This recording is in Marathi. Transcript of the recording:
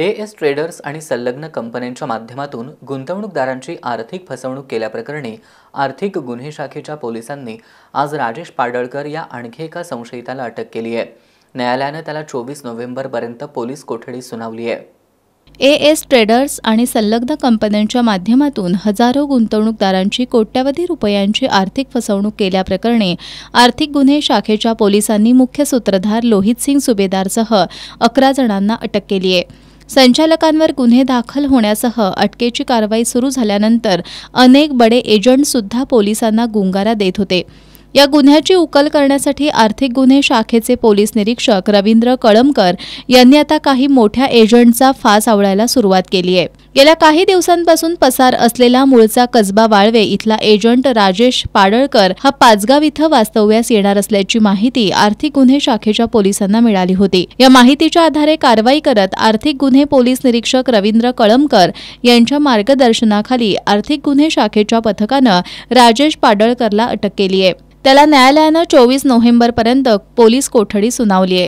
ए एस ट्रेडर्स आणि संलग्न कंपन्यांच्या माध्यमातून गुंतवणूकदारांची आर्थिक फसवणूक केल्याप्रकरणी आर्थिक गुन्हे शाखेच्या पोलिसांनी आज राजेश पाडळकर या आणखी एका संशयिताला अटक केली आहे न्यायालयानं त्याला चोवीस नोव्हेंबरपर्यंत पोलीस कोठडी सुनावली आहे ए एस ट्रेडर्स आणि संलग्न कंपन्यांच्या माध्यमातून हजारो गुंतवणूकदारांची कोट्यावधी रुपयांची आर्थिक फसवणूक केल्याप्रकरणी आर्थिक गुन्हे शाखेच्या पोलिसांनी मुख्य सूत्रधार लोहित सिंग सुभेदारसह अकरा जणांना अटक केली आहे संचालकांवर गुन्हे दाखल होण्यासह अटकेची कारवाई सुरू झाल्यानंतर अनेक बडे एजंट सुद्धा पोलिसांना गुंगारा देत होते या गुन्ह्याची उकल करण्यासाठी आर्थिक गुन्हे शाखेचे पोलीस निरीक्षक रवींद्र कळमकर यांनी आता काही मोठ्या एजंटचा फास आवळायला सुरुवात केली आहे गेल्या काही दिवसांपासून पसार असलेला मूळचा कसबा वाळवे इथला एजंट राजेश पाडळकर हा पाचगाव इथं वास्तव्यास येणार असल्याची माहिती आर्थिक गुन्हे शाखेच्या पोलिसांना मिळाली होती या माहितीच्या आधारे कारवाई करत आर्थिक गुन्हे पोलीस निरीक्षक रवींद्र कळमकर यांच्या मार्गदर्शनाखाली आर्थिक गुन्हे शाखेच्या पथकानं राजेश पाडळकरला अटक केली आहे त्याला न्यायालयानं चोवीस नोव्हेंबरपर्यंत पोलीस कोठडी सुनावली आहे